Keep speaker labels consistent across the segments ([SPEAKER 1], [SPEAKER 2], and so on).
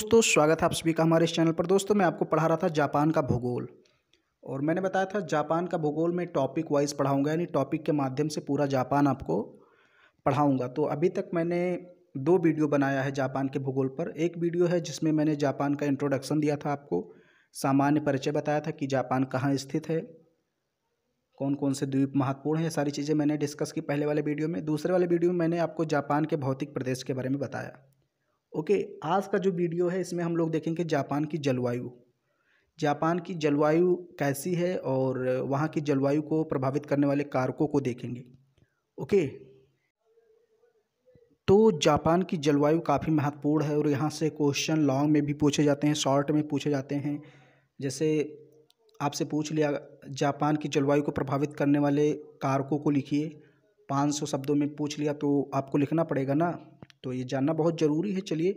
[SPEAKER 1] दोस्तों स्वागत है आप सभी का हमारे इस चैनल पर दोस्तों मैं आपको पढ़ा रहा था जापान का भूगोल और मैंने बताया था जापान का भूगोल मैं टॉपिक वाइज पढ़ाऊंगा यानी टॉपिक के माध्यम से पूरा जापान आपको पढ़ाऊंगा तो अभी तक मैंने दो वीडियो बनाया है जापान के भूगोल पर एक वीडियो है जिसमें मैंने जापान का इंट्रोडक्शन दिया था आपको सामान्य परिचय बताया था कि जापान कहाँ स्थित है कौन कौन से द्वीप महत्वपूर्ण है सारी चीज़ें मैंने डिस्कस की पहले वाले वीडियो में दूसरे वाले वीडियो में मैंने आपको जापान के भौतिक प्रदेश के बारे में बताया ओके आज का जो वीडियो है इसमें हम लोग देखेंगे जापान की जलवायु जापान की जलवायु कैसी है और वहाँ की जलवायु को प्रभावित करने वाले कारकों को देखेंगे ओके तो जापान की जलवायु काफ़ी महत्वपूर्ण है और यहाँ से क्वेश्चन लॉन्ग में भी पूछे जाते हैं शॉर्ट में पूछे जाते हैं जैसे आपसे पूछ लिया जापान की जलवायु को प्रभावित करने वाले कारकों को लिखिए 500 शब्दों में पूछ लिया तो आपको लिखना पड़ेगा ना तो ये जानना बहुत ज़रूरी है चलिए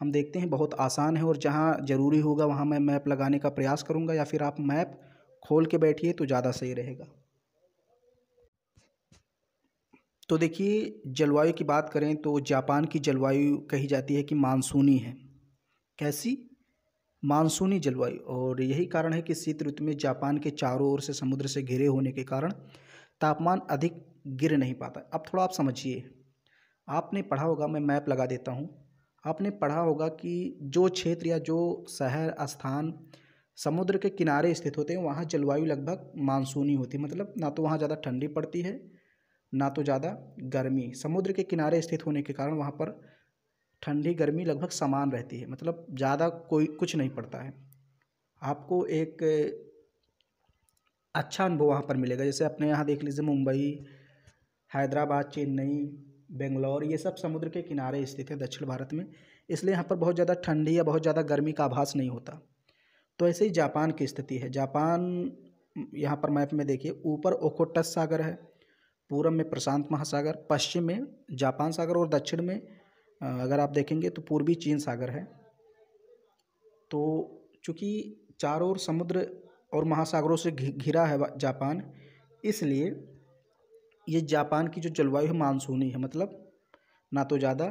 [SPEAKER 1] हम देखते हैं बहुत आसान है और जहाँ ज़रूरी होगा वहाँ मैं मैप लगाने का प्रयास करूँगा या फिर आप मैप खोल के बैठिए तो ज़्यादा सही रहेगा तो देखिए जलवायु की बात करें तो जापान की जलवायु कही जाती है कि मानसूनी है कैसी मानसूनी जलवायु और यही कारण है कि शीत ऋतु में जापान के चारों ओर से समुद्र से घिरे होने के कारण तापमान अधिक गिर नहीं पाता अब थोड़ा आप समझिए आपने पढ़ा होगा मैं मैप लगा देता हूँ आपने पढ़ा होगा कि जो क्षेत्र या जो शहर स्थान समुद्र के किनारे स्थित होते हैं वहाँ जलवायु लगभग मानसूनी होती है मतलब ना तो वहाँ ज़्यादा ठंडी पड़ती है ना तो ज़्यादा गर्मी समुद्र के किनारे स्थित होने के कारण वहाँ पर ठंडी गर्मी लगभग समान रहती है मतलब ज़्यादा कोई कुछ नहीं पड़ता है आपको एक अच्छा अनुभव वहाँ पर मिलेगा जैसे अपने यहाँ देख लीजिए मुंबई हैदराबाद चेन्नई बेंगलोर ये सब समुद्र के किनारे स्थित है दक्षिण भारत में इसलिए यहाँ पर बहुत ज़्यादा ठंडी या बहुत ज़्यादा गर्मी का आभास नहीं होता तो ऐसे ही जापान की स्थिति है जापान यहाँ पर मैप में देखिए ऊपर ओकोटस सागर है पूर्व में प्रशांत महासागर पश्चिम में जापान सागर और दक्षिण में अगर आप देखेंगे तो पूर्वी चीन सागर है तो चूँकि चारों ओर समुद्र और महासागरों से घिरा है जापान इसलिए ये जापान की जो जलवायु है मानसूनी है मतलब ना तो ज़्यादा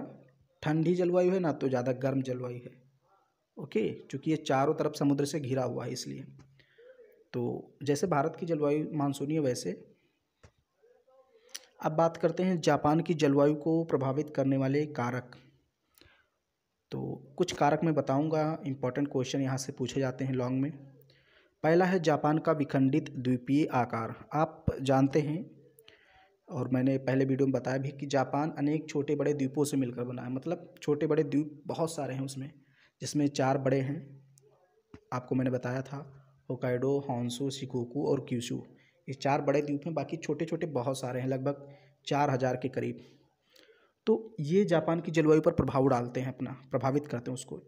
[SPEAKER 1] ठंडी जलवायु है ना तो ज़्यादा गर्म जलवायु है ओके चूँकि ये चारों तरफ समुद्र से घिरा हुआ है इसलिए तो जैसे भारत की जलवायु मानसूनी है वैसे अब बात करते हैं जापान की जलवायु को प्रभावित करने वाले कारक तो कुछ कारक मैं बताऊंगा इम्पॉर्टेंट क्वेश्चन यहाँ से पूछे जाते हैं लॉन्ग में पहला है जापान का विखंडित द्वीपीय आकार आप जानते हैं और मैंने पहले वीडियो में बताया भी कि जापान अनेक छोटे बड़े द्वीपों से मिलकर बना है मतलब छोटे बड़े द्वीप बहुत सारे हैं उसमें जिसमें चार बड़े हैं आपको मैंने बताया था होकाइडो हॉन्सो शिकोकू और क्यूशू ये चार बड़े द्वीप हैं बाकी छोटे छोटे बहुत सारे हैं लगभग चार हज़ार के करीब तो ये जापान की जलवायु पर प्रभाव डालते हैं अपना प्रभावित करते हैं उसको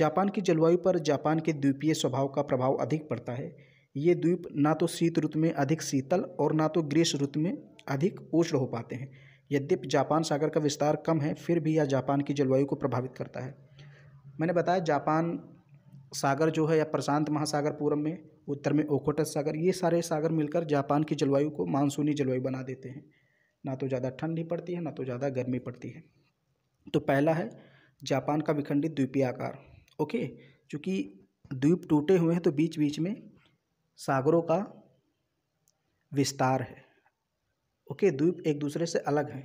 [SPEAKER 1] जापान की जलवायु पर जापान के द्वीपीय स्वभाव का प्रभाव अधिक पड़ता है ये द्वीप ना तो शीत ऋतु में अधिक शीतल और ना तो ग्रीष्म ऋतु में अधिक उष्ण हो पाते हैं यद्यपि जापान सागर का विस्तार कम है फिर भी यह जापान की जलवायु को प्रभावित करता है मैंने बताया जापान सागर जो है या प्रशांत महासागर पूर्व में उत्तर में ओखोटस सागर ये सारे सागर मिलकर जापान की जलवायु को मानसूनी जलवायु बना देते हैं ना तो ज़्यादा ठंडी पड़ती है ना तो ज़्यादा गर्मी पड़ती है तो पहला है जापान का विखंडित द्वीपीय आकार ओके चूँकि द्वीप टूटे हुए हैं तो बीच बीच में सागरों का विस्तार है ओके द्वीप एक दूसरे से अलग हैं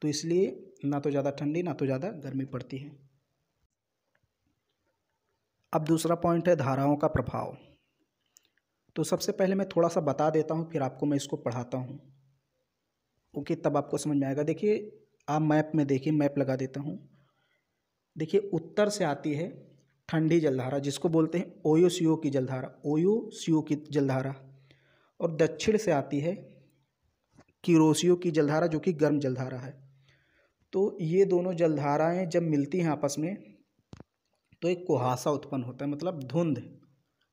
[SPEAKER 1] तो इसलिए ना तो ज़्यादा ठंडी ना तो ज़्यादा गर्मी पड़ती है अब दूसरा पॉइंट है धाराओं का प्रभाव तो सबसे पहले मैं थोड़ा सा बता देता हूँ फिर आपको मैं इसको पढ़ाता हूँ ओके तब आपको समझ में आएगा देखिए आप मैप में देखिए मैप लगा देता हूँ देखिए उत्तर से आती है ठंडी जलधारा जिसको बोलते हैं ओयो सीओ की जलधारा ओयो सीओ की जलधारा और दक्षिण से आती है किरोसियो की जलधारा जो कि गर्म जलधारा है तो ये दोनों जलधाराएँ जब मिलती हैं आपस में तो एक कुहासा उत्पन्न होता है मतलब धुंध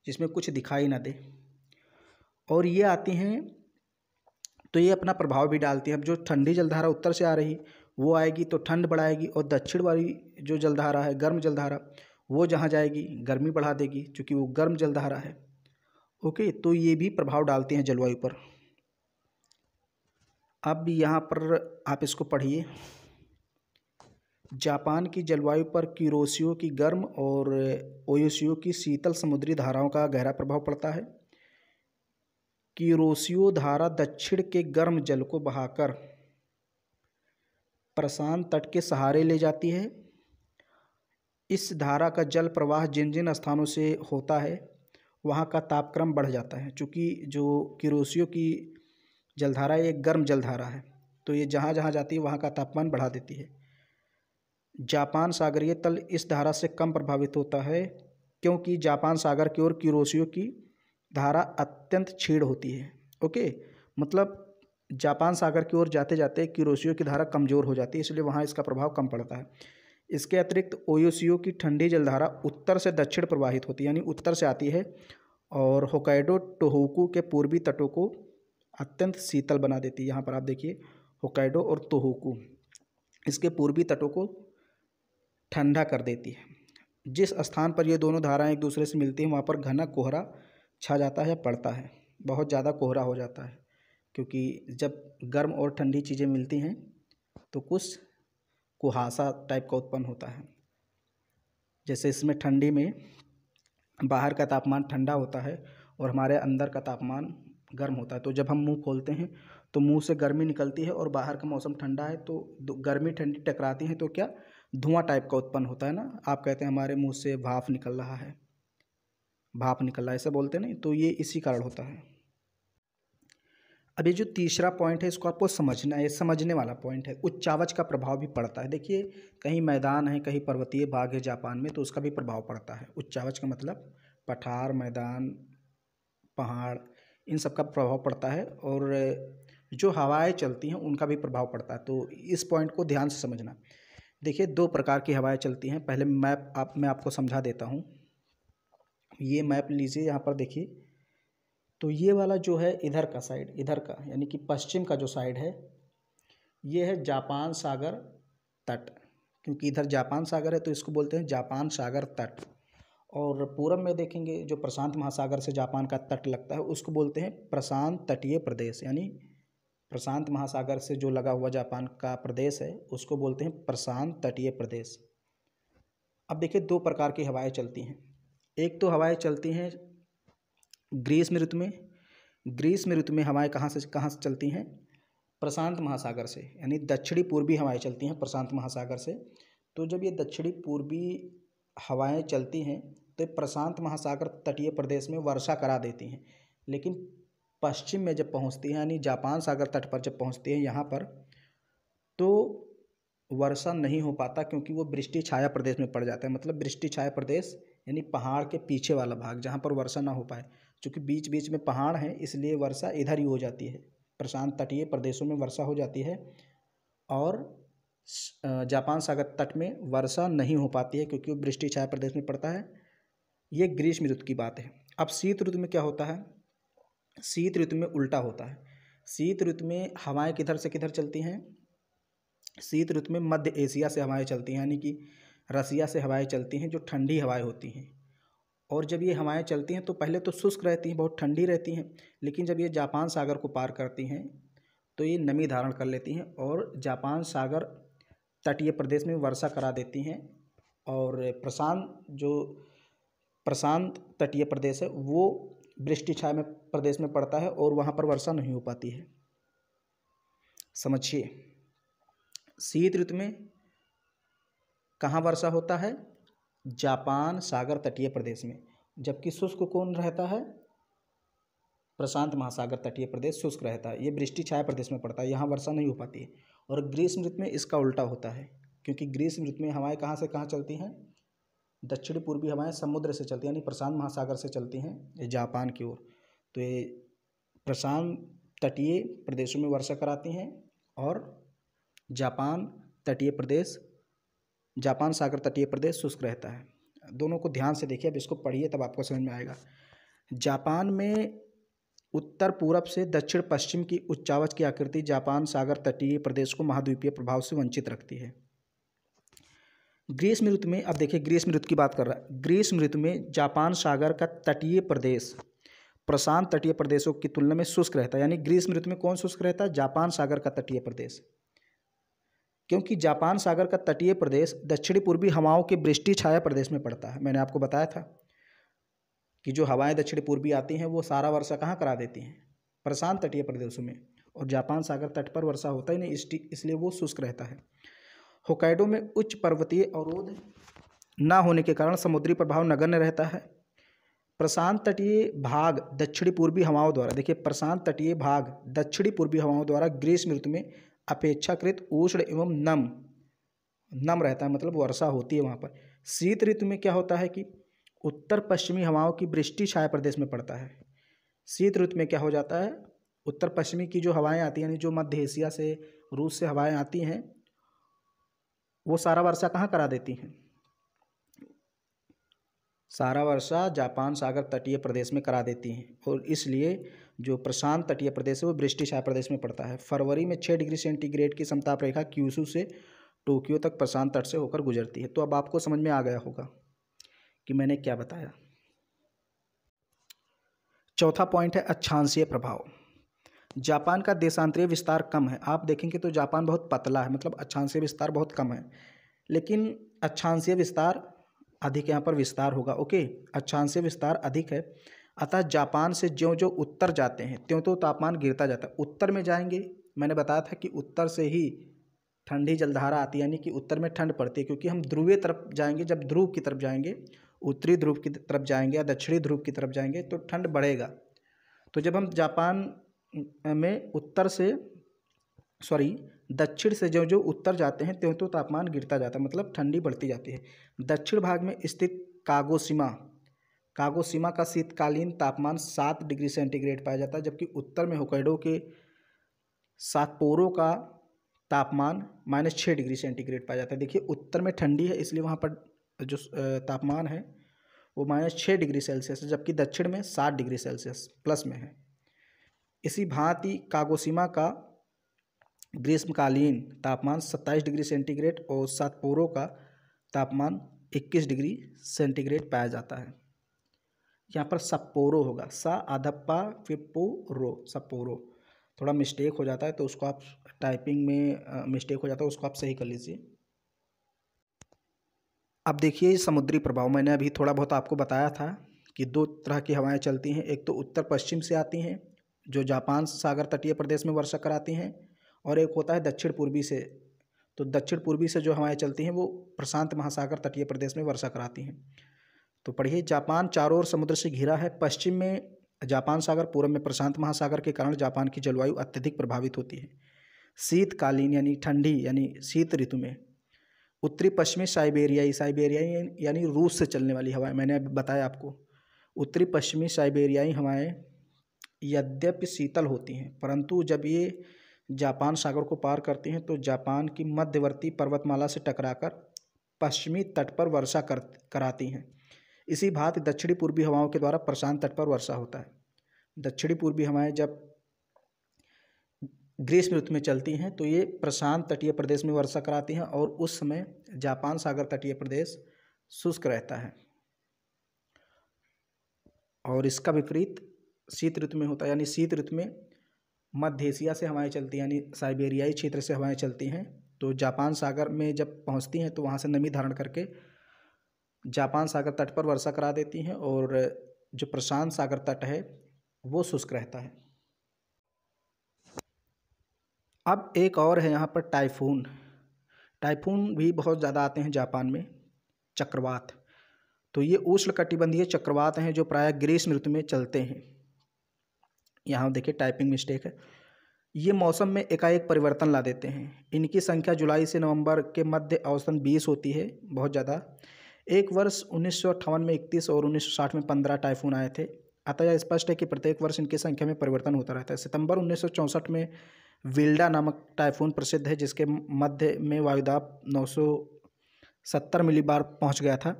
[SPEAKER 1] जिसमें कुछ दिखाई ना दे और ये आती हैं तो ये अपना प्रभाव भी डालती है अब जो ठंडी जलधारा उत्तर से आ रही वो आएगी तो ठंड बढ़ाएगी और दक्षिण वाली जो जलधारा है गर्म जलधारा वो जहाँ जाएगी गर्मी बढ़ा देगी क्योंकि वो गर्म जलधारा है ओके तो ये भी प्रभाव डालती हैं जलवायु पर अब यहाँ पर आप इसको पढ़िए जापान की जलवायु पर क्यूरोसियो की गर्म और ओयोसियो की शीतल समुद्री धाराओं का गहरा प्रभाव पड़ता है क्यूरोसियो धारा दक्षिण के गर्म जल को बहाकर प्रशांत तट के सहारे ले जाती है इस धारा का जल प्रवाह जिन जिन स्थानों से होता है वहाँ का तापक्रम बढ़ जाता है चूँकि जो क्यूरोसियो की जलधारा एक गर्म जलधारा है तो ये जहाँ जहाँ जाती है वहाँ का तापमान बढ़ा देती है जापान सागरीय तल इस धारा से कम प्रभावित होता है क्योंकि जापान सागर की ओर क्यूरोसियो की धारा अत्यंत छीड़ होती है ओके मतलब जापान सागर की ओर जाते जाते क्यूरोसियो की धारा कमज़ोर हो जाती है इसलिए वहाँ इसका प्रभाव कम पड़ता है इसके अतिरिक्त ओयोसियो की ठंडी जलधारा उत्तर से दक्षिण प्रवाहित होती है यानी उत्तर से आती है और होकाइडो टोहोकू के पूर्वी तटों को अत्यंत शीतल बना देती है यहाँ पर आप देखिए होकाइडो और तोहोकू इसके पूर्वी तटों को ठंडा कर देती है जिस स्थान पर ये दोनों धाराएं एक दूसरे से मिलती हैं वहाँ पर घना कोहरा छा जाता है पड़ता है बहुत ज़्यादा कोहरा हो जाता है क्योंकि जब गर्म और ठंडी चीज़ें मिलती हैं तो कुछ कुहासा टाइप का उत्पन्न होता है जैसे इसमें ठंडी में बाहर का तापमान ठंडा होता है और हमारे अंदर का तापमान गर्म होता है तो जब हम मुंह खोलते हैं तो मुंह से गर्मी निकलती है और बाहर का मौसम ठंडा है तो गर्मी ठंडी टकराती है तो क्या धुआं टाइप का उत्पन्न होता है ना आप कहते हैं हमारे मुंह से भाप निकल रहा है भाप निकल रहा है ऐसा बोलते नहीं तो ये इसी कारण होता है अभी जो तीसरा पॉइंट है इसको आपको समझना है समझने वाला पॉइंट है उच्चावच का प्रभाव भी पड़ता है देखिए कहीं मैदान है कहीं पर्वतीय भाग है जापान में तो उसका भी प्रभाव पड़ता है उच्चावच का मतलब पठार मैदान पहाड़ इन सब का प्रभाव पड़ता है और जो हवाएं चलती हैं उनका भी प्रभाव पड़ता है तो इस पॉइंट को ध्यान से समझना देखिए दो प्रकार की हवाएं चलती हैं पहले मैप आप मैं आपको समझा देता हूँ ये मैप लीजिए यहाँ पर देखिए तो ये वाला जो है इधर का साइड इधर का यानी कि पश्चिम का जो साइड है ये है जापान सागर तट क्योंकि इधर जापान सागर है तो इसको बोलते हैं जापान सागर तट और पूरब में देखेंगे जो प्रशांत महासागर से जापान का तट लगता है उसको बोलते हैं प्रशांत तटीय प्रदेश यानी प्रशांत महासागर से जो लगा हुआ जापान का प्रदेश है उसको बोलते हैं प्रशांत तटीय प्रदेश अब देखिए दो प्रकार की हवाएं चलती हैं एक तो हवाएं चलती हैं ग्रीष्म ऋतु में ग्रीष्म ऋतु में हवाएं कहाँ से कहाँ से चलती हैं प्रशांत महासागर से यानी दक्षिणी पूर्वी हवाएं चलती हैं प्रशांत महासागर से तो जब ये दक्षिणी पूर्वी हवाएं चलती हैं तो प्रशांत महासागर तटीय प्रदेश में वर्षा करा देती हैं लेकिन पश्चिम में जब पहुंचती हैं यानी जापान सागर तट पर जब पहुंचती हैं यहाँ पर तो वर्षा नहीं हो पाता क्योंकि वो वृष्टि छाया प्रदेश में पड़ जाता है मतलब वृष्टि छाया प्रदेश यानी पहाड़ के पीछे वाला भाग जहाँ पर वर्षा ना हो पाए चूँकि बीच बीच में पहाड़ हैं इसलिए वर्षा इधर ही हो जाती है प्रशांत तटीय प्रदेशों में वर्षा हो जाती है और जापान सागर तट में वर्षा नहीं हो पाती है क्योंकि वो वृष्टि छाया प्रदेश में पड़ता है ये ग्रीष्म ऋतु की बात है अब शीत ऋतु में क्या होता है शीत ऋतु में उल्टा होता है शीत ऋतु में हवाएं किधर से किधर चलती हैं शीत ऋतु में मध्य एशिया से हवाएं चलती हैं यानी कि रसिया से हवाएं चलती हैं जो ठंडी हवाएं होती हैं और जब ये हवाएं चलती हैं तो पहले तो शुष्क रहती हैं बहुत ठंडी रहती हैं लेकिन जब ये जापान सागर को पार करती हैं तो ये नमी धारण कर लेती हैं और जापान सागर तटीय प्रदेश में वर्षा करा देती हैं और प्रशांत जो प्रशांत तटीय प्रदेश है वो वृष्टि छाया में प्रदेश में पड़ता है और वहाँ पर वर्षा नहीं हो पाती है समझिए शीत ऋतु में कहाँ वर्षा होता है जापान सागर तटीय प्रदेश में जबकि शुष्क कौन रहता है प्रशांत महासागर तटीय प्रदेश शुष्क रहता है ये वृष्टि छाया प्रदेश में पड़ता है यहाँ वर्षा नहीं हो पाती है और ग्रीष्म ऋतु में इसका उल्टा होता है क्योंकि ग्रीष्म ऋतु में हवाएं कहाँ से कहाँ चलती हैं दक्षिण पूर्वी हवाएं समुद्र से चलती यानी प्रशांत महासागर से चलती हैं जापान की ओर तो ये प्रशांत तटीय प्रदेशों में वर्षा कराती हैं और जापान तटीय प्रदेश जापान सागर तटीय प्रदेश शुष्क रहता है दोनों को ध्यान से देखिए अब इसको पढ़िए तब आपको समझ में आएगा जापान में उत्तर पूरब से दक्षिण पश्चिम की उच्चावच की आकृति जापान सागर तटीय प्रदेश को महाद्वीपीय प्रभाव से वंचित रखती है ग्रीष्म ऋतु में अब देखिए ग्रीष्म ऋतु की बात कर रहा है ग्रीष्म ऋतु में जापान सागर का तटीय प्रदेश प्रशांत तटीय प्रदेशों की तुलना में शुष्क रहता है यानी ग्रीष्म ऋतु में कौन शुष्क रहता है जापान सागर का तटीय प्रदेश क्योंकि जापान सागर का तटीय प्रदेश दक्षिणी पूर्वी हवाओं के वृष्टि छाया प्रदेश में पड़ता है मैंने आपको बताया था कि जो हवाएं दक्षिणी पूर्वी आती हैं वो सारा वर्षा कहाँ करा देती हैं प्रशांत तटीय प्रदेशों में और जापान सागर तट पर वर्षा होता ही नहीं इसलिए वो शुष्क रहता है होकाइडो में उच्च पर्वतीय अवरोध न होने के कारण समुद्री प्रभाव नगण्य रहता है प्रशांत तटीय भाग दक्षिणी पूर्वी हवाओं द्वारा देखिए प्रशांत तटीय भाग दक्षिणी पूर्वी हवाओं द्वारा ग्रीष्म ऋतु में अपेक्षाकृत उष्ण एवं नम नम रहता है मतलब वर्षा होती है वहाँ पर शीत ऋतु में क्या होता है कि उत्तर पश्चिमी हवाओं की वृष्टि छाया प्रदेश में पड़ता है शीत ऋतु में क्या हो जाता है उत्तर पश्चिमी की जो हवाएं आती हैं यानी जो मध्य एशिया से रूस से हवाएं आती हैं वो सारा वर्षा कहाँ करा देती हैं सारा वर्षा जापान सागर तटीय प्रदेश में करा देती हैं और इसलिए जो प्रशांत तटीय प्रदेश है वो वृष्टि छाया प्रदेश में पड़ता है फरवरी में छः डिग्री सेंटीग्रेड की समताप रेखा क्यूसू से टोक्यो तक प्रशांत तट से होकर गुजरती है तो अब आपको समझ में आ गया होगा कि मैंने क्या बताया चौथा पॉइंट है अच्छांशीय प्रभाव जापान का देशांतरीय विस्तार कम है आप देखेंगे तो जापान बहुत पतला है मतलब अच्छांशीय विस्तार बहुत कम है लेकिन अच्छांशीय विस्तार अधिक यहाँ पर विस्तार होगा ओके अच्छांशीय विस्तार अधिक है अतः जापान से जो जो उत्तर जाते हैं त्यों तो तापमान गिरता जाता है उत्तर में जाएंगे मैंने बताया था कि उत्तर से ही ठंडी जलधारा आती है यानी कि उत्तर में ठंड पड़ती है क्योंकि हम ध्रुवीय तरफ जाएंगे जब ध्रुव की तरफ जाएंगे उत्तरी ध्रुव की तरफ जाएंगे या दक्षिणी ध्रुव की तरफ जाएंगे तो ठंड बढ़ेगा तो जब हम जापान में उत्तर से सॉरी दक्षिण से जो जो उत्तर जाते हैं त्यों तो तापमान गिरता जाता है मतलब ठंडी बढ़ती जाती है दक्षिण भाग में स्थित कागोसीमा कागोसीमा का शीतकालीन तापमान सात डिग्री सेंटीग्रेड पाया जाता है जबकि उत्तर में होकैडो के सातपोरों का तापमान माइनस छः डिग्री सेंटीग्रेड पाया जाता है देखिए उत्तर में ठंडी है इसलिए वहाँ पर जो तापमान है वो माइनस छः डिग्री सेल्सियस है जबकि दक्षिण में सात डिग्री सेल्सियस प्लस में है इसी भांति कागोसीमा का ग्रीष्मकालीन तापमान 27 डिग्री सेंटीग्रेड और सातपोरो का तापमान 21 डिग्री सेंटीग्रेड पाया जाता है यहाँ पर सपोरो होगा सा आधप्पा फिपो रो सपोरो थोड़ा मिस्टेक हो जाता है तो उसको आप टाइपिंग में मिस्टेक हो जाता है उसको आप सही कर लीजिए अब देखिए समुद्री प्रभाव मैंने अभी थोड़ा बहुत आपको बताया था कि दो तरह की हवाएं चलती हैं एक तो उत्तर पश्चिम से आती हैं जो जापान सागर तटीय प्रदेश में वर्षा कराती हैं और एक होता है दक्षिण पूर्वी से तो दक्षिण पूर्वी से जो हवाएं चलती हैं वो प्रशांत महासागर तटीय प्रदेश में वर्षा कराती हैं तो पढ़िए जापान चारों ओर समुद्र से घिरा है पश्चिम में जापान सागर पूर्व में प्रशांत महासागर के कारण जापान की जलवायु अत्यधिक प्रभावित होती है शीतकालीन यानी ठंडी यानी शीत ऋतु में उत्तरी पश्चिमी साइबेरियाई साइबेरियाई यानी रूस से चलने वाली हवाएं मैंने बताया आपको उत्तरी पश्चिमी साइबेरियाई हवाएं यद्यपि शीतल होती हैं परंतु जब ये जापान सागर को पार करती हैं तो जापान की मध्यवर्ती पर्वतमाला से टकराकर पश्चिमी तट पर वर्षा कर कराती हैं इसी भांति दक्षिणी पूर्वी हवाओं के द्वारा प्रशांत तट पर वर्षा होता है दक्षिणी पूर्वी हवाएं जब ग्रीष्म ऋतु में चलती हैं तो ये प्रशांत तटीय प्रदेश में वर्षा कराती हैं और उस समय जापान सागर तटीय प्रदेश शुष्क रहता है और इसका विपरीत शीत ऋतु में होता है यानी शीत ऋतु में मध्य एशिया से हवाएं चलती हैं यानी साइबेरियाई क्षेत्र से हवाएं चलती हैं तो जापान सागर में जब पहुंचती हैं तो वहां से नमी धारण करके जापान सागर तट पर वर्षा करा देती हैं और जो प्रशांत सागर तट है वो शुष्क रहता है अब एक और है यहाँ पर टाइफून टाइफून भी बहुत ज़्यादा आते हैं जापान में चक्रवात तो ये उष्ण कटिबंधीय चक्रवात हैं जो प्रायः ग्रीष्म ऋतु में चलते हैं यहाँ देखिए टाइपिंग मिस्टेक है ये मौसम में एकाएक परिवर्तन ला देते हैं इनकी संख्या जुलाई से नवंबर के मध्य औसतन बीस होती है बहुत ज़्यादा एक वर्ष उन्नीस में इकतीस और उन्नीस में पंद्रह टाइफून आए थे अतः यह स्पष्ट है कि प्रत्येक वर्ष इनकी संख्या में परिवर्तन होता रहता है सितंबर उन्नीस में विल्डा नामक टाइफून प्रसिद्ध है जिसके मध्य में वायुदाब नौ सौ मिली बार पहुँच गया था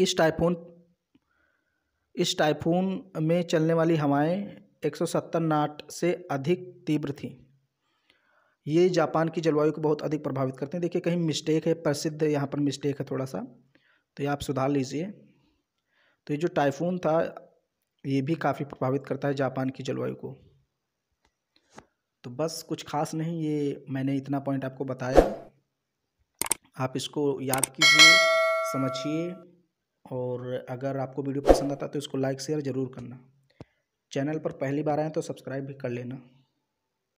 [SPEAKER 1] इस टाइफून इस टाइफून में चलने वाली हवाएं 170 नाट से अधिक तीव्र थीं ये जापान की जलवायु को बहुत अधिक प्रभावित करते हैं देखिए कहीं मिस्टेक है प्रसिद्ध यहाँ पर मिस्टेक है थोड़ा सा तो ये आप सुधार लीजिए तो ये जो टाइफून था ये भी काफ़ी प्रभावित करता है जापान की जलवायु को तो बस कुछ खास नहीं ये मैंने इतना पॉइंट आपको बताया आप इसको याद कीजिए समझिए और अगर आपको वीडियो पसंद आता तो इसको लाइक शेयर ज़रूर करना चैनल पर पहली बार आए तो सब्सक्राइब भी कर लेना